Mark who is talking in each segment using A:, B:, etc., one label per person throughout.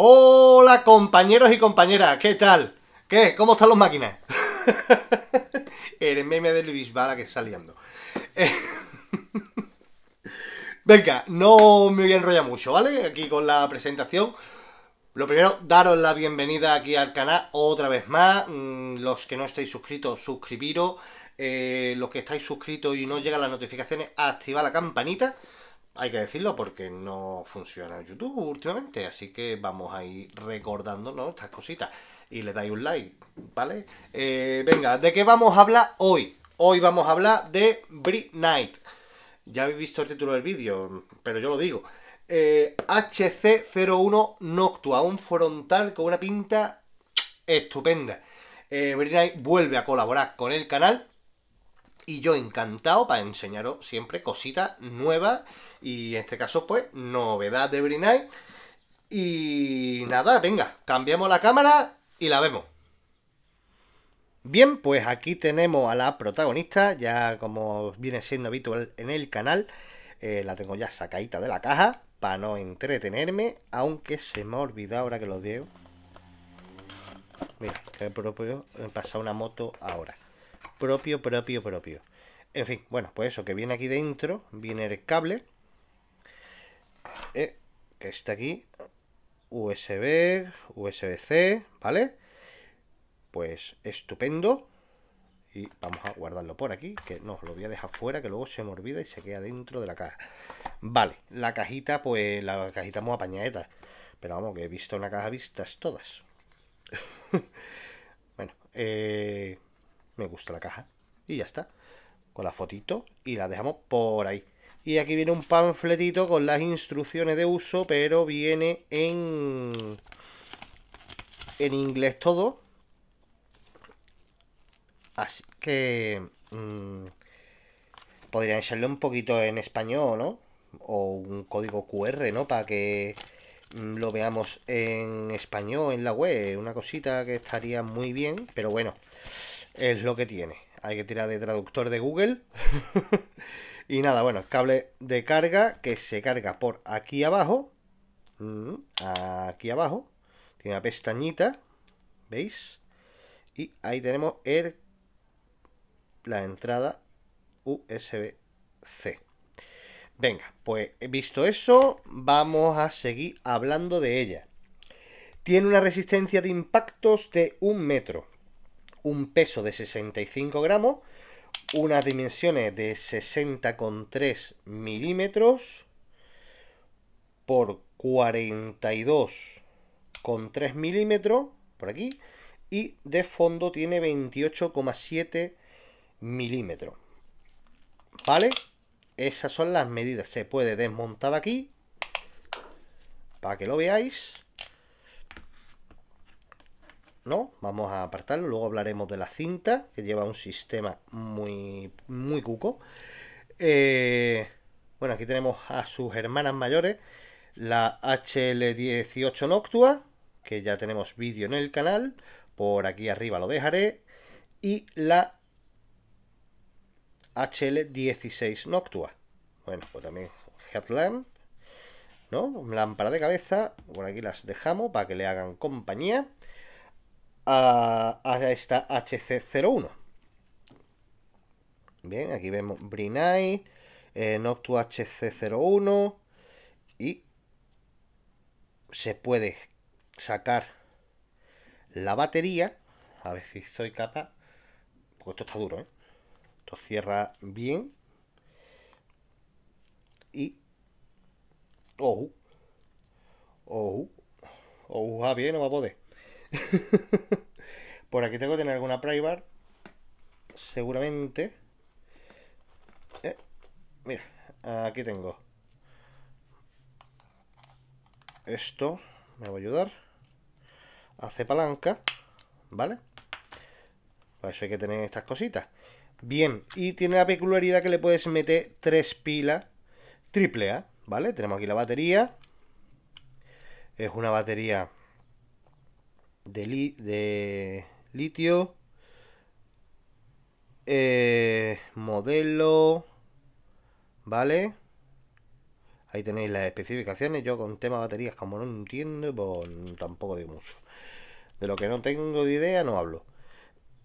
A: Hola compañeros y compañeras, ¿qué tal? ¿Qué? ¿Cómo están los máquinas? el meme de Luis Bala que está liando. Venga, no me voy a enrollar mucho, ¿vale? Aquí con la presentación. Lo primero, daros la bienvenida aquí al canal otra vez más. Mm, los que no estáis suscritos, suscribiros. Eh, los que estáis suscritos y no llegan las notificaciones, activad la campanita hay que decirlo porque no funciona YouTube últimamente, así que vamos a ir recordándonos estas cositas y le dais un like, ¿vale? Eh, venga, ¿de qué vamos a hablar hoy? Hoy vamos a hablar de Brit Knight. Ya habéis visto el título del vídeo, pero yo lo digo. HC01 eh, Noctua, un frontal con una pinta estupenda. Eh, Knight vuelve a colaborar con el canal y yo encantado para enseñaros siempre cositas nuevas y en este caso pues novedad de Brinite y nada, venga, cambiamos la cámara y la vemos. Bien, pues aquí tenemos a la protagonista, ya como viene siendo habitual en el canal, eh, la tengo ya sacadita de la caja para no entretenerme, aunque se me ha olvidado ahora que lo veo. Mira, que propio he pasado una moto ahora propio, propio, propio. En fin, bueno, pues eso, que viene aquí dentro, viene el cable, eh, que está aquí, USB, USB-C, ¿vale? Pues estupendo. Y vamos a guardarlo por aquí, que no, lo voy a dejar fuera, que luego se me olvida y se queda dentro de la caja. Vale, la cajita, pues la cajita muy apañadita Pero vamos, que he visto una caja vistas todas. bueno, eh me gusta la caja. Y ya está. Con la fotito y la dejamos por ahí. Y aquí viene un panfletito con las instrucciones de uso, pero viene en, en inglés todo. Así que mmm, podrían echarle un poquito en español, ¿no? O un código QR, ¿no? Para que mm, lo veamos en español en la web. Una cosita que estaría muy bien, pero bueno es lo que tiene. Hay que tirar de traductor de Google. y nada, bueno, cable de carga que se carga por aquí abajo. Mm, aquí abajo. Tiene una pestañita. ¿Veis? Y ahí tenemos el, la entrada USB-C. Venga, pues visto eso, vamos a seguir hablando de ella. Tiene una resistencia de impactos de un metro, un peso de 65 gramos, unas dimensiones de 60,3 milímetros por 42,3 milímetros, por aquí, y de fondo tiene 28,7 milímetros. ¿Vale? Esas son las medidas. Se puede desmontar aquí, para que lo veáis. Vamos a apartarlo, luego hablaremos de la cinta, que lleva un sistema muy, muy cuco. Eh, bueno, aquí tenemos a sus hermanas mayores, la HL18 Noctua, que ya tenemos vídeo en el canal, por aquí arriba lo dejaré, y la HL16 Noctua. Bueno, pues también Headlamp, ¿no? Lámpara de cabeza, por aquí las dejamos para que le hagan compañía a, a esta HC01. Bien, aquí vemos Brinai, eh, Noctu HC01 y se puede sacar la batería. A ver si soy capaz. Porque esto está duro, ¿eh? Esto cierra bien. Y... ¡Oh! ¡Oh! ¡Oh! Javier, no va a poder. Por aquí tengo que tener alguna Privar. Seguramente. Eh, mira, aquí tengo. Esto me va a ayudar. Hace palanca. ¿Vale? Para eso hay que tener estas cositas. Bien, y tiene la peculiaridad que le puedes meter tres pilas triple A, ¿vale? Tenemos aquí la batería. Es una batería de, litio. Eh, modelo. ¿Vale? Ahí tenéis las especificaciones. Yo con tema baterías, como no entiendo, pues tampoco digo mucho. De lo que no tengo de idea, no hablo.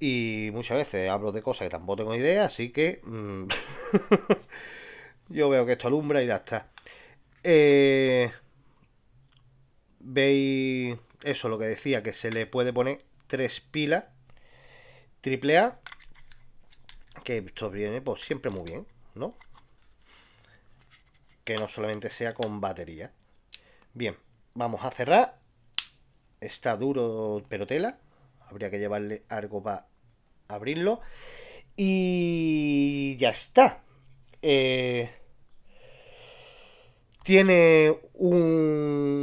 A: Y muchas veces hablo de cosas que tampoco tengo idea, así que mm, yo veo que esto alumbra y ya está. Eh, veis eso, lo que decía, que se le puede poner tres pilas AAA que esto viene pues siempre muy bien, ¿no? Que no solamente sea con batería. Bien, vamos a cerrar. Está duro, pero tela. Habría que llevarle algo para abrirlo. Y ya está. Eh, tiene un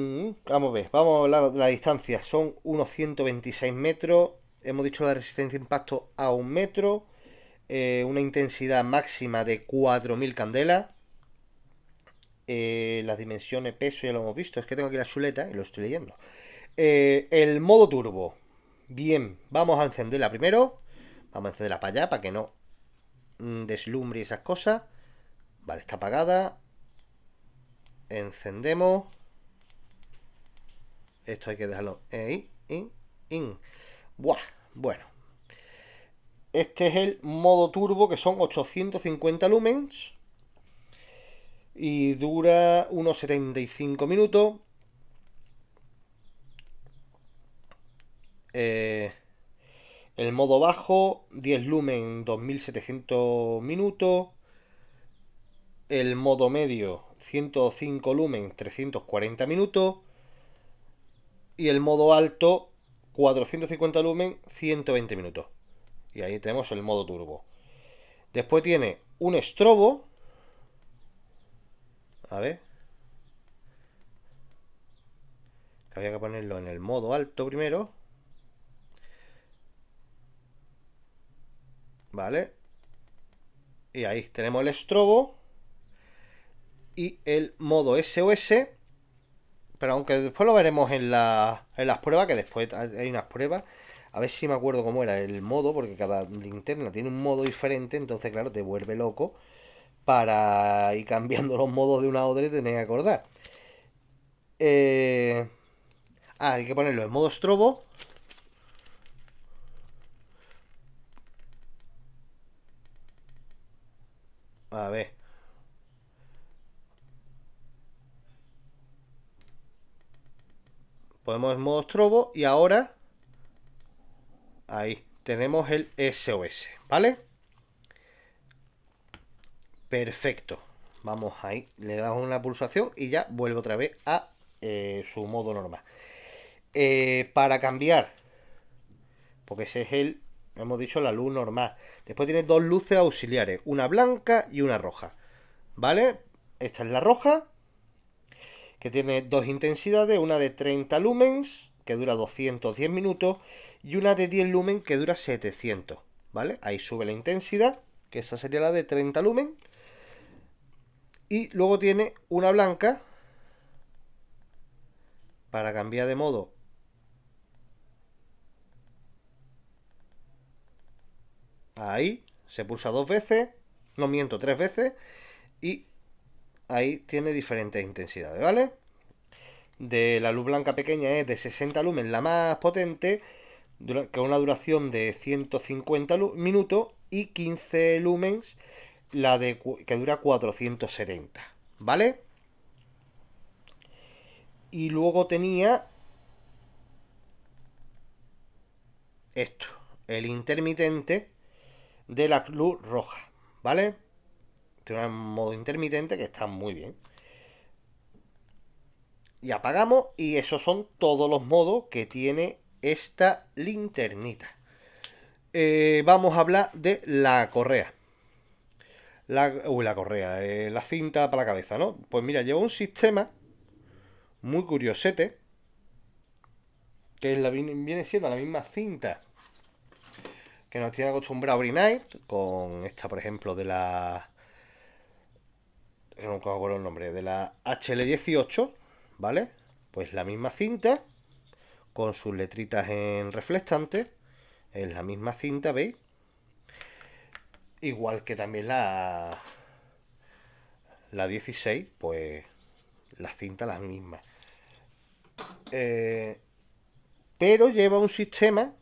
A: Vamos a ver, vamos a hablar de la distancia. Son unos 126 metros. Hemos dicho la resistencia de impacto a un metro. Eh, una intensidad máxima de 4000 candelas. Eh, las dimensiones, peso, ya lo hemos visto. Es que tengo aquí la chuleta y lo estoy leyendo. Eh, el modo turbo. Bien, vamos a encenderla primero. Vamos a encenderla para allá, para que no mm, deslumbre esas cosas. Vale, está apagada. Encendemos. Esto hay que dejarlo ahí, in, in. Buah, bueno. Este es el modo turbo que son 850 lumens y dura unos 75 minutos. Eh, el modo bajo, 10 lumen, 2700 minutos. El modo medio, 105 lumens, 340 minutos y el modo alto 450 lumen, 120 minutos. Y ahí tenemos el modo turbo. Después tiene un estrobo. A ver. había que ponerlo en el modo alto primero. Vale. Y ahí tenemos el estrobo. Y el modo SOS pero aunque después lo veremos en, las pruebas, que después hay unas pruebas. A ver si me acuerdo cómo era el modo, porque cada linterna tiene un modo diferente, entonces claro, te vuelve loco para ir cambiando los modos de una a otra y tenés que acordar. Eh, ah, hay que ponerlo en modo estrobo. A ver. podemos en modo strobo y ahora ahí tenemos el SOS, ¿vale? Perfecto. Vamos ahí, le damos una pulsación y ya vuelve otra vez a eh, su modo normal. Eh, para cambiar, porque ese es el, hemos dicho, la luz normal. Después tiene dos luces auxiliares, una blanca y una roja, ¿vale? Esta es la roja que tiene dos intensidades, una de 30 lumens, que dura 210 minutos, y una de 10 lumens que dura 700, ¿vale? Ahí sube la intensidad, que esa sería la de 30 lumens Y luego tiene una blanca, para cambiar de modo Ahí, se pulsa dos veces, no miento, tres veces, y ahí tiene diferentes intensidades, ¿vale? De la luz blanca pequeña es de 60 lumens, la más potente, que una duración de 150 minutos y 15 lumens, la de que dura 470, ¿vale? Y luego tenía esto, el intermitente de la luz roja, ¿vale? En modo intermitente que está muy bien. Y apagamos y esos son todos los modos que tiene esta linternita. Eh, vamos a hablar de la correa. La, uy, la correa, eh, la cinta para la cabeza, ¿no? Pues mira, lleva un sistema muy curiosete, que la, viene siendo la misma cinta que nos tiene acostumbrado Brinight, con esta, por ejemplo, de la nunca acuerdo el nombre, de la HL18, ¿vale? Pues la misma cinta, con sus letritas en reflectante, es la misma cinta, ¿veis? Igual que también la, la 16, pues la cinta la misma eh, pero lleva un sistema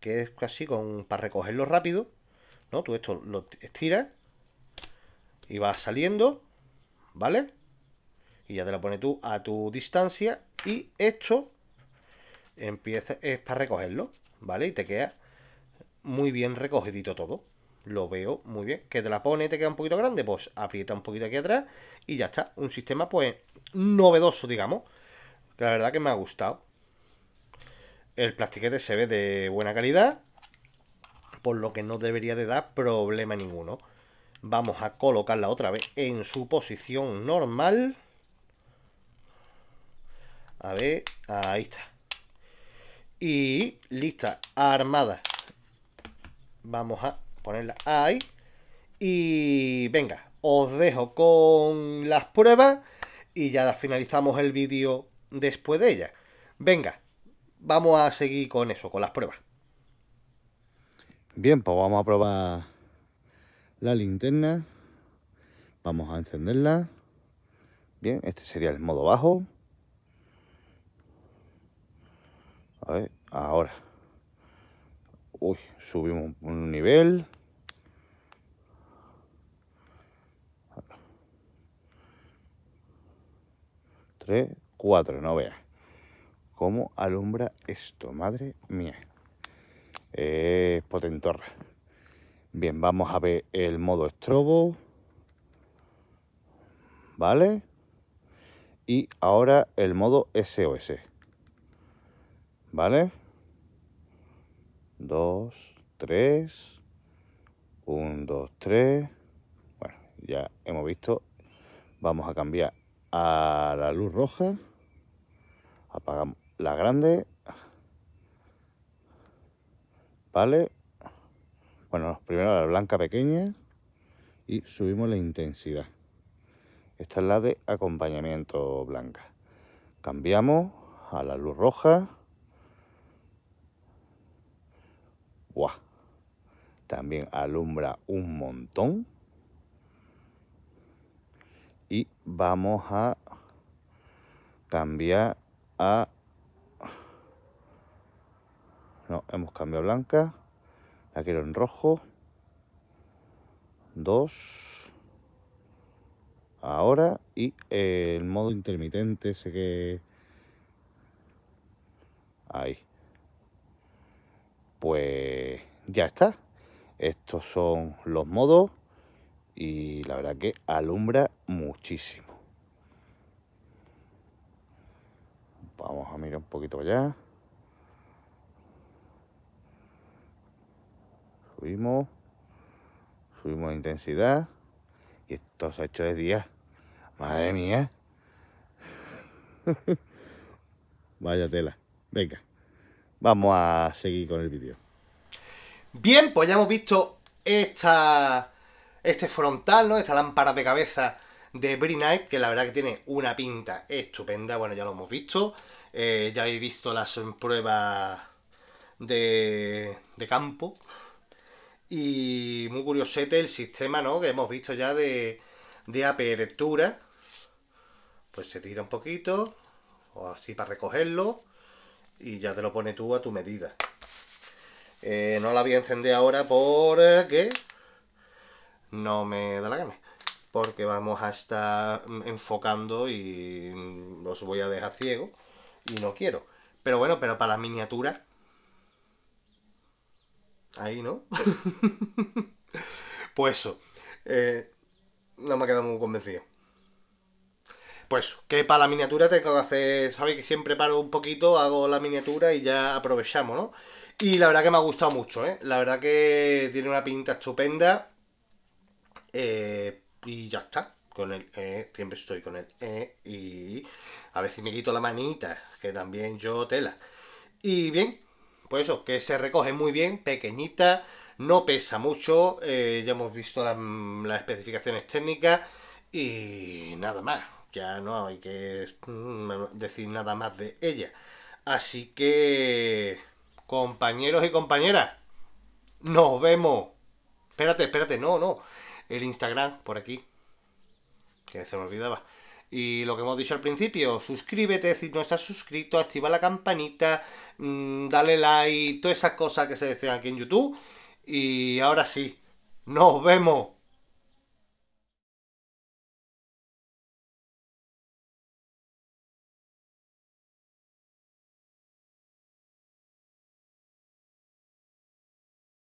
A: que es casi con, para recogerlo rápido, ¿no? Tú esto lo estiras y va saliendo ¿vale? Y ya te la pones tú a tu distancia y esto empieza es para recogerlo, ¿vale? Y te queda muy bien recogedito todo. Lo veo muy bien. Que te la pone y te queda un poquito grande, pues aprieta un poquito aquí atrás y ya está. Un sistema, pues, novedoso, digamos. la verdad que me ha gustado. El plastiquete se ve de buena calidad, por lo que no debería de dar problema ninguno. Vamos a colocarla otra vez en su posición normal. A ver, ahí está. Y lista, armada. Vamos a ponerla ahí. Y venga, os dejo con las pruebas y ya finalizamos el vídeo después de ella. Venga, vamos a seguir con eso, con las pruebas.
B: Bien, pues vamos a probar la linterna. Vamos a encenderla. Bien, este sería el modo bajo. A ver, ahora. Uy, subimos un nivel. Tres, cuatro, no veas. ¿Cómo alumbra esto? Madre mía. Es potentorra. Bien, vamos a ver el modo estrobo. ¿Vale? Y ahora el modo SOS. ¿Vale? 2, 3, 1, dos, tres. Bueno, ya hemos visto. Vamos a cambiar a la luz roja. Apagamos la grande. ¿Vale? Bueno, primero la blanca pequeña y subimos la intensidad. Esta es la de acompañamiento blanca. Cambiamos a la luz roja. ¡Guau! También alumbra un montón. Y vamos a cambiar a... No, hemos cambiado blanca lo en rojo. Dos. Ahora. Y el modo intermitente, sé que... Ahí. Pues ya está. Estos son los modos y la verdad que alumbra muchísimo. Vamos a mirar un poquito allá. subimos, subimos intensidad y esto se ha hecho de día. Madre mía. Vaya tela. Venga, vamos a seguir con el vídeo.
A: Bien, pues ya hemos visto esta, este frontal, ¿no? Esta lámpara de cabeza de Brinight, que la verdad que tiene una pinta estupenda. Bueno, ya lo hemos visto. Eh, ya habéis visto las pruebas de campo. Y muy curiosete el sistema, Que hemos visto ya de, apertura. Pues se tira un poquito, o así para recogerlo, y ya te lo pone tú a tu medida. Eh, no la voy a encender ahora porque no me da la gana. Porque vamos a estar enfocando y los voy a dejar ciego. Y no quiero. Pero bueno, pero para las miniaturas Ahí, ¿no? pues eso. Eh, no me ha quedado muy convencido. Pues que para la miniatura tengo que hacer, sabéis que siempre paro un poquito, hago la miniatura y ya aprovechamos, ¿no? Y la verdad que me ha gustado mucho, ¿eh? La verdad que tiene una pinta estupenda. Eh, y ya está. Con el eh, siempre estoy con el e, y a veces me quito la manita, que también yo tela. Y bien, pues eso, que se recoge muy bien, pequeñita, no pesa mucho, eh, ya hemos visto las especificaciones técnicas y nada más. Ya no hay que mm, decir nada más de ella. Así que, compañeros y compañeras, nos vemos. Espérate, espérate, no, no. El Instagram, por aquí. Que se me olvidaba. Y lo que hemos dicho al principio, suscríbete si no estás suscrito, activa la campanita, mm, dale like, todas esas cosas que se decían aquí en YouTube. Y ahora sí, nos vemos.